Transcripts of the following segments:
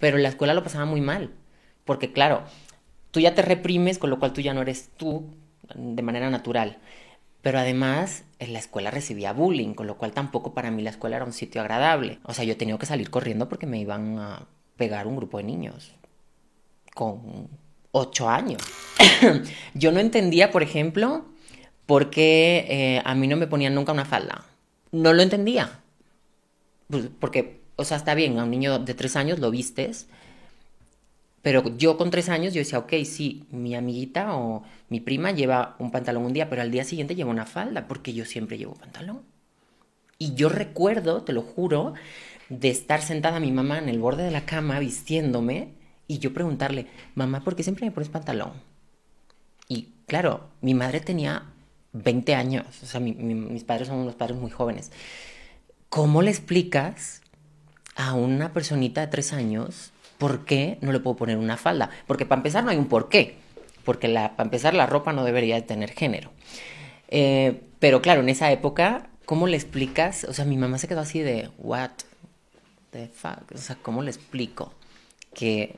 pero en la escuela lo pasaba muy mal, porque claro, tú ya te reprimes, con lo cual tú ya no eres tú de manera natural. Pero además, en eh, la escuela recibía bullying, con lo cual tampoco para mí la escuela era un sitio agradable. O sea, yo tenía que salir corriendo porque me iban a pegar un grupo de niños con ocho años. yo no entendía, por ejemplo, por qué eh, a mí no me ponían nunca una falda. No lo entendía. Pues, porque o sea, está bien, a un niño de tres años lo vistes, pero yo con tres años yo decía, ok, sí, mi amiguita o mi prima lleva un pantalón un día, pero al día siguiente lleva una falda, porque yo siempre llevo pantalón. Y yo recuerdo, te lo juro, de estar sentada mi mamá en el borde de la cama vistiéndome y yo preguntarle, mamá, ¿por qué siempre me pones pantalón? Y claro, mi madre tenía 20 años, o sea, mis padres son unos padres muy jóvenes. ¿Cómo le explicas a una personita de tres años, ¿por qué no le puedo poner una falda? Porque para empezar no hay un por qué, porque la, para empezar la ropa no debería tener género. Eh, pero claro, en esa época, ¿cómo le explicas? O sea, mi mamá se quedó así de, what the fuck? O sea, ¿cómo le explico que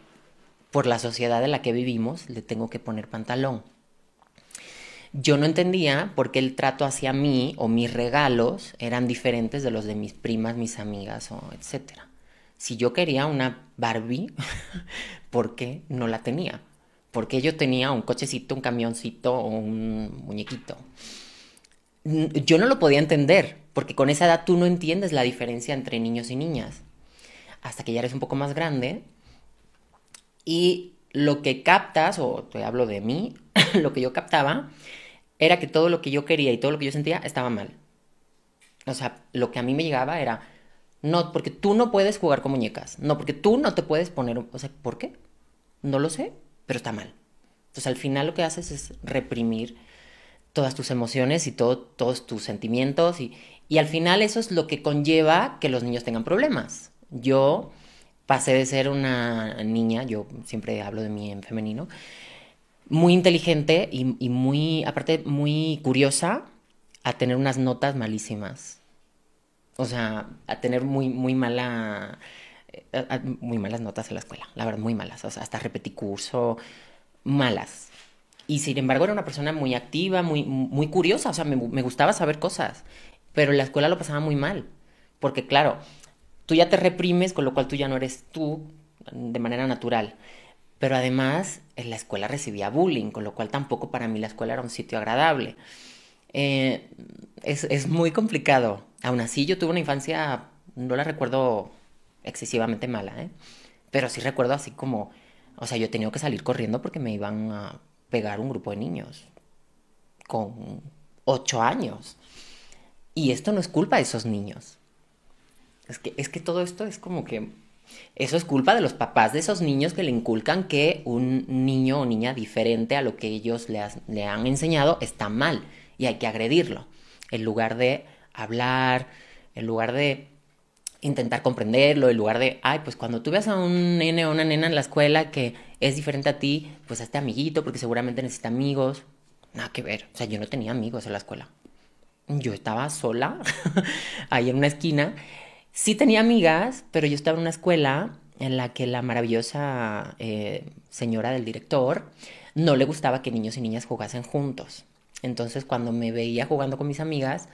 por la sociedad en la que vivimos le tengo que poner pantalón? yo no entendía por qué el trato hacia mí o mis regalos eran diferentes de los de mis primas, mis amigas o etcétera. Si yo quería una Barbie, ¿por qué no la tenía? ¿Por qué yo tenía un cochecito, un camioncito o un muñequito? Yo no lo podía entender, porque con esa edad tú no entiendes la diferencia entre niños y niñas. Hasta que ya eres un poco más grande y lo que captas, o te hablo de mí, lo que yo captaba era que todo lo que yo quería y todo lo que yo sentía estaba mal. O sea, lo que a mí me llegaba era, no, porque tú no puedes jugar con muñecas, no, porque tú no te puedes poner, o sea, ¿por qué? No lo sé, pero está mal. Entonces al final lo que haces es reprimir todas tus emociones y todos tus sentimientos y, y al final eso es lo que conlleva que los niños tengan problemas. Yo pasé de ser una niña, yo siempre hablo de mí en femenino, muy inteligente y, muy, aparte, muy curiosa a tener unas notas malísimas. O sea, a tener muy, muy mala, eh, muy malas notas en la escuela, la verdad, muy malas. O sea, hasta repetí curso, malas. Y sin embargo era una persona muy activa, muy, muy curiosa, o sea, me, me gustaba saber cosas, pero en la escuela lo pasaba muy mal, porque claro, tú ya te reprimes, con lo cual tú ya no eres tú de manera natural. Pero además en la escuela recibía bullying, con lo cual tampoco para mí la escuela era un sitio agradable. Eh, es, muy complicado. Aún así yo tuve una infancia, no la recuerdo excesivamente mala, ¿eh? pero sí recuerdo así como, o sea, yo he tenido que salir corriendo porque me iban a pegar un grupo de niños con ocho años. Y esto no es culpa de esos niños. Es que, es que todo esto es como que eso es culpa de los papás de esos niños que le inculcan que un niño o niña diferente a lo que ellos le, han enseñado está mal y hay que agredirlo. En lugar de hablar, en lugar de intentar comprenderlo, en lugar de, ay, pues cuando tú ves a un nene o una nena en la escuela que es diferente a ti, pues hazte amiguito porque seguramente necesita amigos. Nada que ver. O sea, yo no tenía amigos en la escuela. Yo estaba sola ahí en una esquina Sí tenía amigas, pero yo estaba en una escuela en la que la maravillosa eh, señora del director no le gustaba que niños y niñas jugasen juntos. Entonces cuando me veía jugando con mis amigas,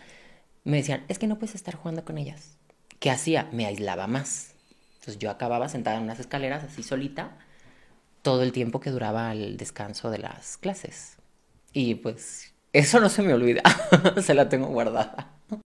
me decían, es que no puedes estar jugando con ellas. ¿Qué hacía? Me aislaba más. Entonces yo acababa sentada en unas escaleras así solita todo el tiempo que duraba el descanso de las clases. Y pues eso no se me olvida, se la tengo guardada.